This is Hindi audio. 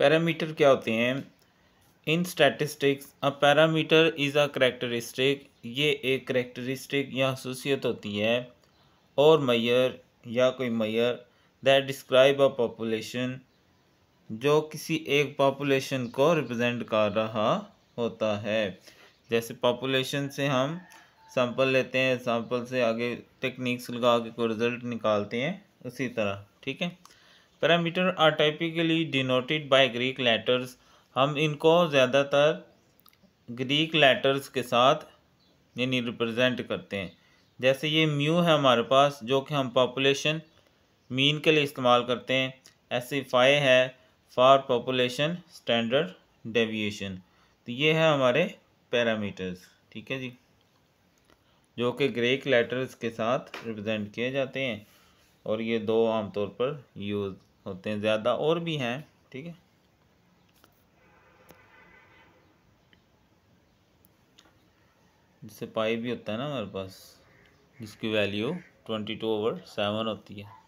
पैरामीटर क्या होते हैं in statistics a parameter is a characteristic ये एक करेक्टरिस्टिक या खसूसियत होती है और मैयर या कोई measure that describe a population जो किसी एक पॉपुलेशन को रिप्रेजेंट कर रहा होता है जैसे पॉपुलेशन से हम सैंपल लेते हैं सैंपल से आगे टेक्निक्स लगा के कोई रिज़ल्ट निकालते हैं उसी तरह ठीक है parameter are typically denoted by Greek letters हम इनको ज़्यादातर ग्रीक लेटर्स के साथ यानी रिप्रेजेंट करते हैं जैसे ये म्यू है हमारे पास जो कि हम पॉपुलेशन मीन के लिए इस्तेमाल करते हैं ऐसे फाई है फॉर पॉपुलेशन स्टैंडर्ड डेविएशन तो ये है हमारे पैरामीटर्स ठीक है जी जो कि ग्रेक लेटर्स के साथ रिप्रेजेंट किए जाते हैं और ये दो आमतौर पर यूज़ होते हैं ज़्यादा और भी हैं ठीक है जिससे पाई भी होता है ना हमारे पास जिसकी value twenty two over seven होती है